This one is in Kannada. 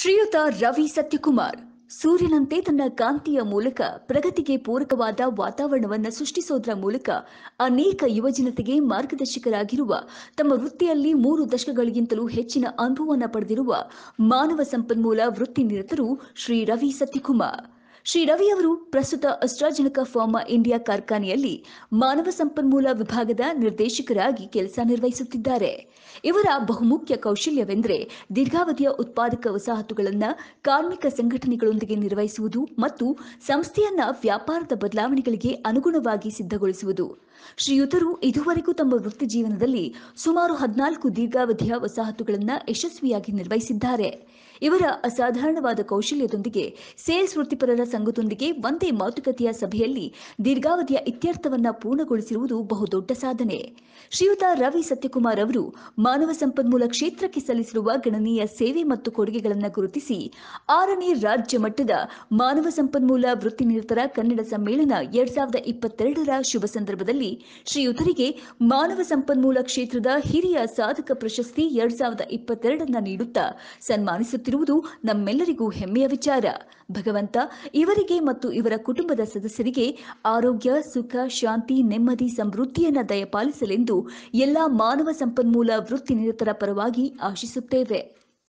ಶ್ರೀಯುತ ರವಿ ಸತ್ಯಕುಮಾರ್ ಸೂರ್ಯನಂತೆ ತನ್ನ ಕಾಂತಿಯ ಮೂಲಕ ಪ್ರಗತಿಗೆ ಪೂರಕವಾದ ವಾತಾವರಣವನ್ನು ಸೃಷ್ಟಿಸೋದರ ಮೂಲಕ ಅನೇಕ ಯುವಜನತೆಗೆ ಮಾರ್ಗದರ್ಶಕರಾಗಿರುವ ತಮ್ಮ ವೃತ್ತಿಯಲ್ಲಿ ಮೂರು ದಶಕಗಳಿಗಿಂತಲೂ ಹೆಚ್ಚಿನ ಅನುಭವವನ್ನು ಪಡೆದಿರುವ ಮಾನವ ಸಂಪನ್ಮೂಲ ವೃತ್ತಿ ನಿರತರು ಶ್ರೀ ರವಿ ಸತ್ಯಕುಮಾರ್ ಶ್ರೀ ರವಿ ಅವರು ಪ್ರಸ್ತುತ ಅಸ್ಟ್ರಾಜನಕ ಫಾರ್ಮಾ ಇಂಡಿಯಾ ಕಾರ್ಖಾನೆಯಲ್ಲಿ ಮಾನವ ಸಂಪನ್ಮೂಲ ವಿಭಾಗದ ನಿರ್ದೇಶಕರಾಗಿ ಕೆಲಸ ನಿರ್ವಹಿಸುತ್ತಿದ್ದಾರೆ ಇವರ ಬಹುಮುಖ್ಯ ಕೌಶಲ್ಯವೆಂದರೆ ದೀರ್ಘಾವಧಿಯ ಉತ್ಪಾದಕ ವಸಾಹತುಗಳನ್ನು ಕಾರ್ಮಿಕ ಸಂಘಟನೆಗಳೊಂದಿಗೆ ನಿರ್ವಹಿಸುವುದು ಮತ್ತು ಸಂಸ್ಥೆಯನ್ನ ವ್ಯಾಪಾರದ ಬದಲಾವಣೆಗಳಿಗೆ ಅನುಗುಣವಾಗಿ ಸಿದ್ಧಗೊಳಿಸುವುದು ಶ್ರೀಯುತರು ಇದುವರೆಗೂ ತಮ್ಮ ವೃತ್ತಿ ಜೀವನದಲ್ಲಿ ಸುಮಾರು ಹದಿನಾಲ್ಕು ದೀರ್ಘಾವಧಿಯ ವಸಾಹತುಗಳನ್ನು ಯಶಸ್ವಿಯಾಗಿ ನಿರ್ವಹಿಸಿದ್ದಾರೆ ಇವರ ಅಸಾಧಾರಣವಾದ ಕೌಶಲ್ಯದೊಂದಿಗೆ ಸೇಲ್ಸ್ ವೃತ್ತಿಪರರ ಸಂಘದೊಂದಿಗೆ ಒಂದೇ ಮಾತುಕತೆಯ ಸಭೆಯಲ್ಲಿ ದೀರ್ಘಾವಧಿಯ ಇತ್ಯರ್ಥವನ್ನ ಪೂರ್ಣಗೊಳಿಸಿರುವುದು ಬಹುದೊಡ್ಡ ಸಾಧನೆ ಶ್ರೀಯುತ ರವಿ ಸತ್ಯಕುಮಾರ್ ಅವರು ಮಾನವ ಸಂಪನ್ಮೂಲ ಕ್ಷೇತ್ರಕ್ಕೆ ಸಲ್ಲಿಸಿರುವ ಗಣನೀಯ ಸೇವೆ ಮತ್ತು ಕೊಡುಗೆಗಳನ್ನು ಗುರುತಿಸಿ ಆರನೇ ರಾಜ್ಯ ಮಟ್ಟದ ಮಾನವ ಸಂಪನ್ಮೂಲ ವೃತ್ತಿನಿರತರ ಕನ್ನಡ ಸಮ್ಮೇಳನ ಎರಡ್ ಸಾವಿರದ ಇಪ್ಪತ್ತೆರಡರ ಶುಭ ಸಂದರ್ಭದಲ್ಲಿ ಶ್ರೀಯುತರಿಗೆ ಮಾನವ ಸಂಪನ್ಮೂಲ ಕ್ಷೇತ್ರದ ಹಿರಿಯ ಸಾಧಕ ಪ್ರಶಸ್ತಿ ಎರಡ್ ಸಾವಿರದ ಇಪ್ಪತ್ತೆರಡನ್ನ ನೀಡುತ್ತಾ ಸನ್ಮಾನಿಸುತ್ತಿರುವುದು ನಮ್ಮೆಲ್ಲರಿಗೂ ಹೆಮ್ಮೆಯ ವಿಚಾರ ಭಗವಂತ ಇವರಿಗೆ ಮತ್ತು ಇವರ ಕುಟುಂಬದ ಸದಸ್ಯರಿಗೆ ಆರೋಗ್ಯ ಸುಖ ಶಾಂತಿ ನೆಮ್ಮದಿ ಸಮೃದ್ಧಿಯನ್ನ ದಯಪಾಲಿಸಲೆಂದು ಎಲ್ಲಾ ಮಾನವ ಸಂಪನ್ಮೂಲ ವೃತ್ತಿ ನಿರತರ ಪರವಾಗಿ ಆಶಿಸುತ್ತೇವೆ